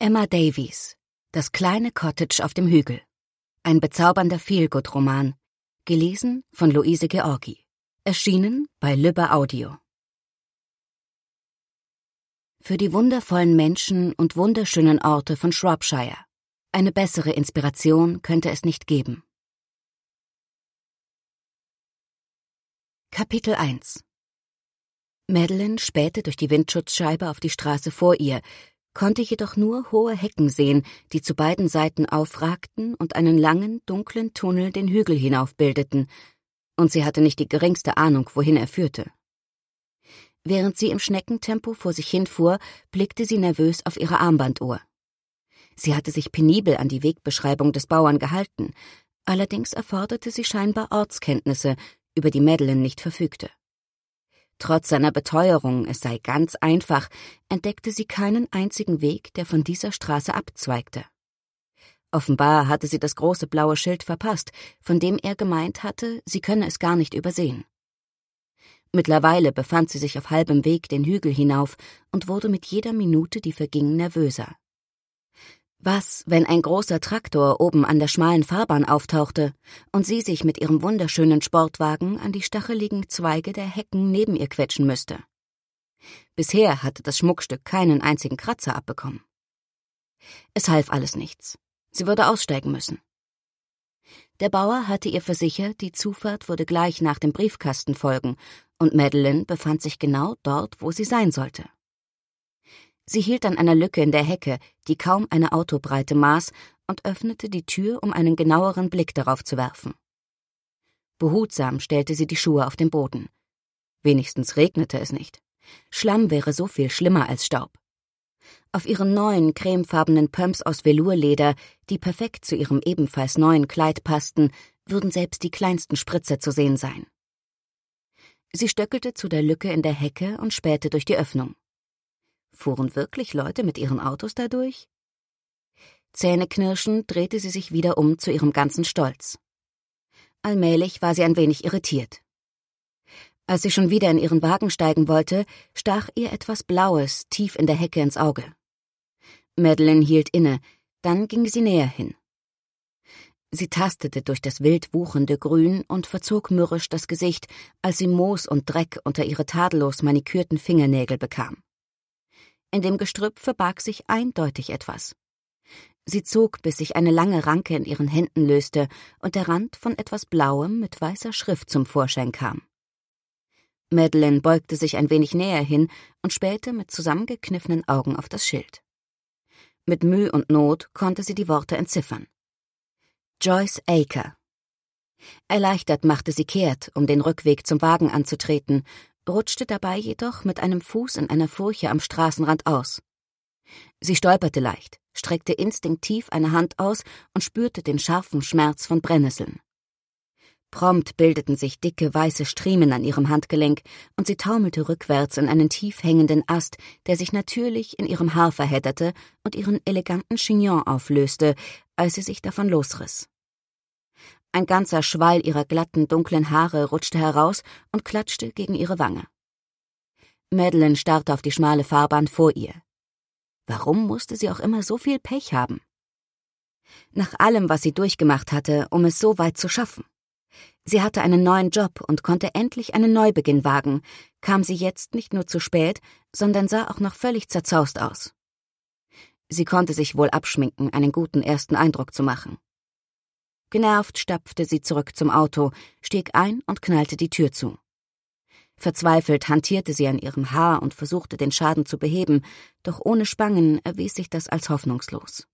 Emma Davies Das kleine Cottage auf dem Hügel Ein bezaubernder Feelgood-Roman Gelesen von Luise Georgi Erschienen bei Lübbe Audio Für die wundervollen Menschen und wunderschönen Orte von Shropshire. Eine bessere Inspiration könnte es nicht geben. Kapitel 1 Madeline spähte durch die Windschutzscheibe auf die Straße vor ihr, konnte jedoch nur hohe Hecken sehen, die zu beiden Seiten aufragten und einen langen, dunklen Tunnel den Hügel hinaufbildeten, und sie hatte nicht die geringste Ahnung, wohin er führte. Während sie im Schneckentempo vor sich hinfuhr, blickte sie nervös auf ihre Armbanduhr. Sie hatte sich penibel an die Wegbeschreibung des Bauern gehalten, allerdings erforderte sie scheinbar Ortskenntnisse, über die Madeline nicht verfügte. Trotz seiner Beteuerung, es sei ganz einfach, entdeckte sie keinen einzigen Weg, der von dieser Straße abzweigte. Offenbar hatte sie das große blaue Schild verpasst, von dem er gemeint hatte, sie könne es gar nicht übersehen. Mittlerweile befand sie sich auf halbem Weg den Hügel hinauf und wurde mit jeder Minute, die verging, nervöser. Was, wenn ein großer Traktor oben an der schmalen Fahrbahn auftauchte und sie sich mit ihrem wunderschönen Sportwagen an die stacheligen Zweige der Hecken neben ihr quetschen müsste? Bisher hatte das Schmuckstück keinen einzigen Kratzer abbekommen. Es half alles nichts. Sie würde aussteigen müssen. Der Bauer hatte ihr versichert, die Zufahrt würde gleich nach dem Briefkasten folgen, und Madeline befand sich genau dort, wo sie sein sollte. Sie hielt an einer Lücke in der Hecke, die kaum eine Autobreite maß, und öffnete die Tür, um einen genaueren Blick darauf zu werfen. Behutsam stellte sie die Schuhe auf den Boden. Wenigstens regnete es nicht. Schlamm wäre so viel schlimmer als Staub. Auf ihren neuen, cremefarbenen Pumps aus Velourleder, die perfekt zu ihrem ebenfalls neuen Kleid passten, würden selbst die kleinsten Spritzer zu sehen sein. Sie stöckelte zu der Lücke in der Hecke und spähte durch die Öffnung. Fuhren wirklich Leute mit ihren Autos dadurch? Zähneknirschend drehte sie sich wieder um zu ihrem ganzen Stolz. Allmählich war sie ein wenig irritiert. Als sie schon wieder in ihren Wagen steigen wollte, stach ihr etwas Blaues tief in der Hecke ins Auge. Madeline hielt inne, dann ging sie näher hin. Sie tastete durch das wild wuchende Grün und verzog mürrisch das Gesicht, als sie Moos und Dreck unter ihre tadellos manikürten Fingernägel bekam. In dem Gestrüpp verbarg sich eindeutig etwas. Sie zog, bis sich eine lange Ranke in ihren Händen löste und der Rand von etwas Blauem mit weißer Schrift zum Vorschein kam. Madeline beugte sich ein wenig näher hin und spähte mit zusammengekniffenen Augen auf das Schild. Mit Mühe und Not konnte sie die Worte entziffern. Joyce Aker. Erleichtert machte sie kehrt, um den Rückweg zum Wagen anzutreten, rutschte dabei jedoch mit einem Fuß in einer Furche am Straßenrand aus. Sie stolperte leicht, streckte instinktiv eine Hand aus und spürte den scharfen Schmerz von Brennnesseln. Prompt bildeten sich dicke weiße Striemen an ihrem Handgelenk und sie taumelte rückwärts in einen tief hängenden Ast, der sich natürlich in ihrem Haar verhedderte und ihren eleganten Chignon auflöste, als sie sich davon losriss. Ein ganzer Schwall ihrer glatten, dunklen Haare rutschte heraus und klatschte gegen ihre Wange. Madeline starrte auf die schmale Fahrbahn vor ihr. Warum musste sie auch immer so viel Pech haben? Nach allem, was sie durchgemacht hatte, um es so weit zu schaffen. Sie hatte einen neuen Job und konnte endlich einen Neubeginn wagen, kam sie jetzt nicht nur zu spät, sondern sah auch noch völlig zerzaust aus. Sie konnte sich wohl abschminken, einen guten ersten Eindruck zu machen. Genervt stapfte sie zurück zum Auto, stieg ein und knallte die Tür zu. Verzweifelt hantierte sie an ihrem Haar und versuchte, den Schaden zu beheben, doch ohne Spangen erwies sich das als hoffnungslos.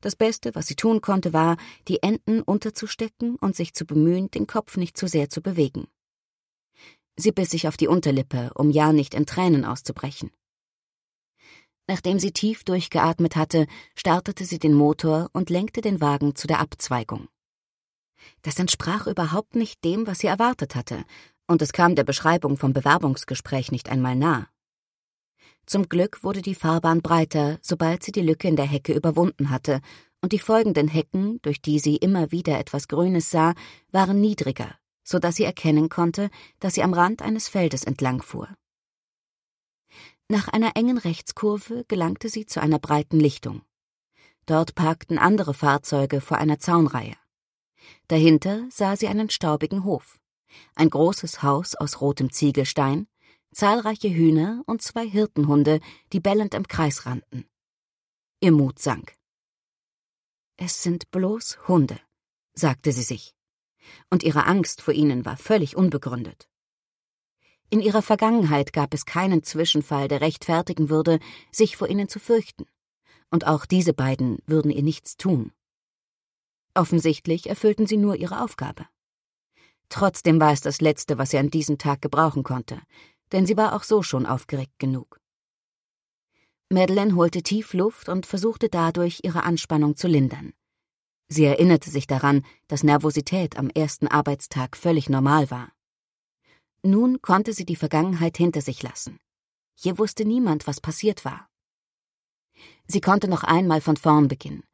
Das Beste, was sie tun konnte, war, die Enden unterzustecken und sich zu bemühen, den Kopf nicht zu sehr zu bewegen. Sie biss sich auf die Unterlippe, um ja nicht in Tränen auszubrechen. Nachdem sie tief durchgeatmet hatte, startete sie den Motor und lenkte den Wagen zu der Abzweigung. Das entsprach überhaupt nicht dem, was sie erwartet hatte, und es kam der Beschreibung vom Bewerbungsgespräch nicht einmal nah. Zum Glück wurde die Fahrbahn breiter, sobald sie die Lücke in der Hecke überwunden hatte, und die folgenden Hecken, durch die sie immer wieder etwas Grünes sah, waren niedriger, so dass sie erkennen konnte, dass sie am Rand eines Feldes entlangfuhr. Nach einer engen Rechtskurve gelangte sie zu einer breiten Lichtung. Dort parkten andere Fahrzeuge vor einer Zaunreihe. Dahinter sah sie einen staubigen Hof, ein großes Haus aus rotem Ziegelstein, zahlreiche Hühner und zwei Hirtenhunde, die bellend im Kreis rannten. Ihr Mut sank. Es sind bloß Hunde, sagte sie sich. Und ihre Angst vor ihnen war völlig unbegründet. In ihrer Vergangenheit gab es keinen Zwischenfall, der rechtfertigen würde, sich vor ihnen zu fürchten. Und auch diese beiden würden ihr nichts tun. Offensichtlich erfüllten sie nur ihre Aufgabe. Trotzdem war es das Letzte, was sie an diesem Tag gebrauchen konnte, denn sie war auch so schon aufgeregt genug. Madeleine holte tief Luft und versuchte dadurch, ihre Anspannung zu lindern. Sie erinnerte sich daran, dass Nervosität am ersten Arbeitstag völlig normal war. Nun konnte sie die Vergangenheit hinter sich lassen. Hier wusste niemand, was passiert war. Sie konnte noch einmal von vorn beginnen.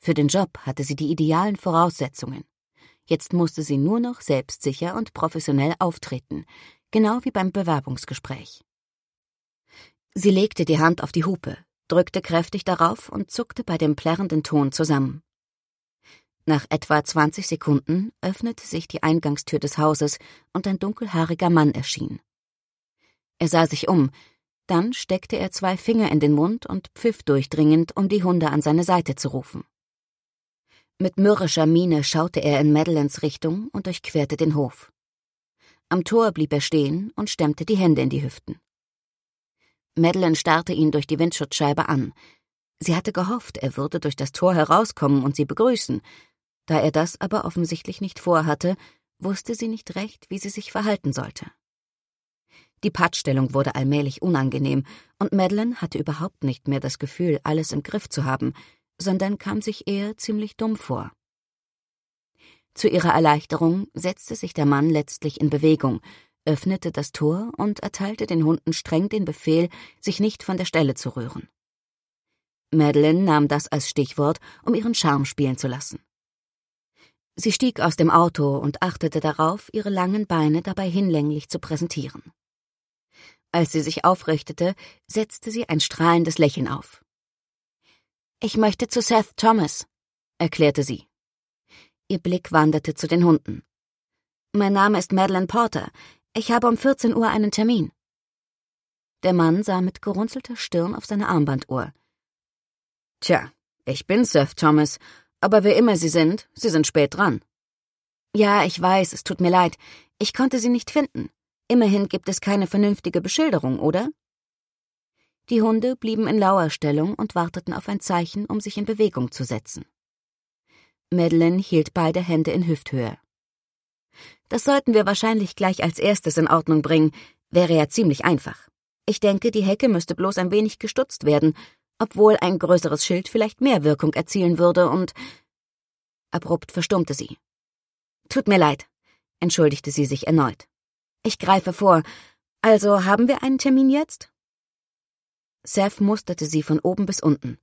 Für den Job hatte sie die idealen Voraussetzungen. Jetzt musste sie nur noch selbstsicher und professionell auftreten, genau wie beim Bewerbungsgespräch. Sie legte die Hand auf die Hupe, drückte kräftig darauf und zuckte bei dem plärrenden Ton zusammen. Nach etwa 20 Sekunden öffnete sich die Eingangstür des Hauses und ein dunkelhaariger Mann erschien. Er sah sich um, dann steckte er zwei Finger in den Mund und pfiff durchdringend, um die Hunde an seine Seite zu rufen. Mit mürrischer Miene schaute er in Madeleines Richtung und durchquerte den Hof. Am Tor blieb er stehen und stemmte die Hände in die Hüften. Madeleine starrte ihn durch die Windschutzscheibe an. Sie hatte gehofft, er würde durch das Tor herauskommen und sie begrüßen, da er das aber offensichtlich nicht vorhatte, wusste sie nicht recht, wie sie sich verhalten sollte. Die Pattstellung wurde allmählich unangenehm, und Madeline hatte überhaupt nicht mehr das Gefühl, alles im Griff zu haben, sondern kam sich eher ziemlich dumm vor. Zu ihrer Erleichterung setzte sich der Mann letztlich in Bewegung, öffnete das Tor und erteilte den Hunden streng den Befehl, sich nicht von der Stelle zu rühren. Madeline nahm das als Stichwort, um ihren Charme spielen zu lassen. Sie stieg aus dem Auto und achtete darauf, ihre langen Beine dabei hinlänglich zu präsentieren. Als sie sich aufrichtete, setzte sie ein strahlendes Lächeln auf. Ich möchte zu Seth Thomas, erklärte sie. Ihr Blick wanderte zu den Hunden. Mein Name ist Madeleine Porter. Ich habe um 14 Uhr einen Termin. Der Mann sah mit gerunzelter Stirn auf seine Armbanduhr. Tja, ich bin Seth Thomas aber wer immer Sie sind, Sie sind spät dran. Ja, ich weiß, es tut mir leid. Ich konnte sie nicht finden. Immerhin gibt es keine vernünftige Beschilderung, oder? Die Hunde blieben in lauer Stellung und warteten auf ein Zeichen, um sich in Bewegung zu setzen. Madeline hielt beide Hände in Hüfthöhe. Das sollten wir wahrscheinlich gleich als erstes in Ordnung bringen, wäre ja ziemlich einfach. Ich denke, die Hecke müsste bloß ein wenig gestutzt werden, obwohl ein größeres Schild vielleicht mehr Wirkung erzielen würde und Abrupt verstummte sie. Tut mir leid, entschuldigte sie sich erneut. Ich greife vor. Also haben wir einen Termin jetzt? Seth musterte sie von oben bis unten.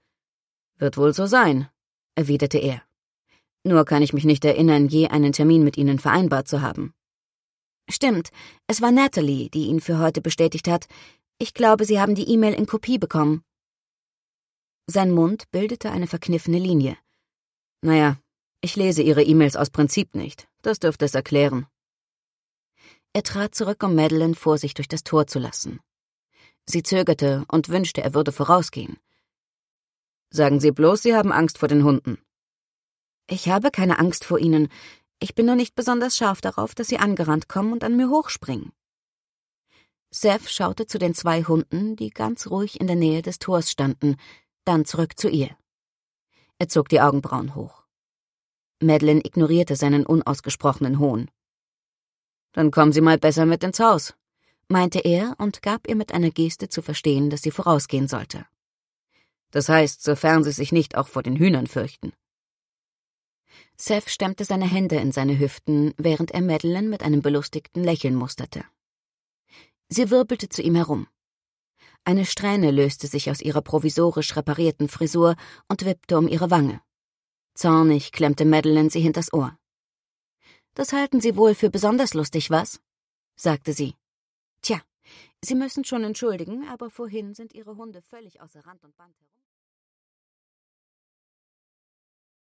Wird wohl so sein, erwiderte er. Nur kann ich mich nicht erinnern, je einen Termin mit Ihnen vereinbart zu haben. Stimmt, es war Natalie, die ihn für heute bestätigt hat. Ich glaube, Sie haben die E-Mail in Kopie bekommen. Sein Mund bildete eine verkniffene Linie. Naja, ich lese Ihre E-Mails aus Prinzip nicht. Das dürfte es erklären. Er trat zurück, um Madeline vor sich durch das Tor zu lassen. Sie zögerte und wünschte, er würde vorausgehen. Sagen Sie bloß, Sie haben Angst vor den Hunden. Ich habe keine Angst vor Ihnen. Ich bin nur nicht besonders scharf darauf, dass Sie angerannt kommen und an mir hochspringen. Seth schaute zu den zwei Hunden, die ganz ruhig in der Nähe des Tors standen, dann zurück zu ihr. Er zog die Augenbrauen hoch. Madeline ignorierte seinen unausgesprochenen Hohn. Dann kommen Sie mal besser mit ins Haus, meinte er und gab ihr mit einer Geste zu verstehen, dass sie vorausgehen sollte. Das heißt, sofern Sie sich nicht auch vor den Hühnern fürchten. Seth stemmte seine Hände in seine Hüften, während er Madeline mit einem belustigten Lächeln musterte. Sie wirbelte zu ihm herum. Eine Strähne löste sich aus ihrer provisorisch reparierten Frisur und wippte um ihre Wange. Zornig klemmte Madeleine sie hinters Ohr. Das halten Sie wohl für besonders lustig, was? sagte sie. Tja, Sie müssen schon entschuldigen, aber vorhin sind Ihre Hunde völlig außer Rand und Band herum.